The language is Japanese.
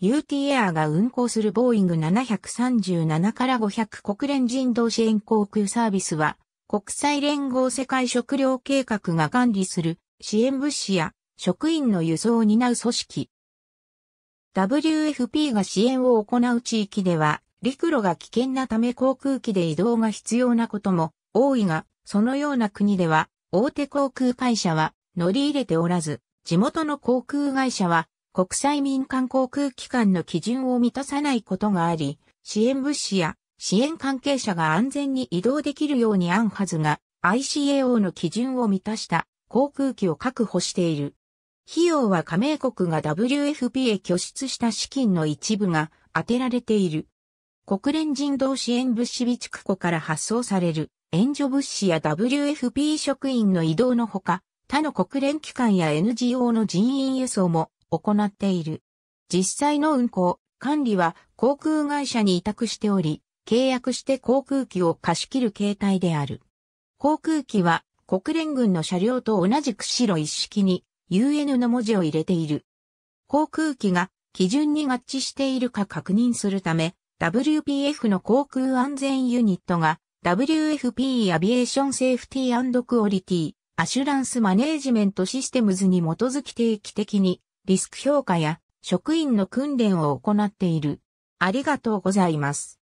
UT エアが運航するボーイング737から500国連人道支援航空サービスは、国際連合世界食糧計画が管理する支援物資や職員の輸送を担う組織。WFP が支援を行う地域では、陸路が危険なため航空機で移動が必要なことも多いが、そのような国では、大手航空会社は乗り入れておらず、地元の航空会社は国際民間航空機関の基準を満たさないことがあり、支援物資や支援関係者が安全に移動できるようにアンはずが ICAO の基準を満たした航空機を確保している。費用は加盟国が WFP へ拠出した資金の一部が当てられている。国連人道支援物資備蓄庫から発送される援助物資や WFP 職員の移動のほか、他の国連機関や NGO の人員輸送も行っている。実際の運航、管理は航空会社に委託しており、契約して航空機を貸し切る形態である。航空機は国連軍の車両と同じく白一式に UN の文字を入れている。航空機が基準に合致しているか確認するため、WPF の航空安全ユニットが WFP アビエーションセーフティークオリティアシュランスマネージメントシステムズに基づき定期的にリスク評価や職員の訓練を行っている。ありがとうございます。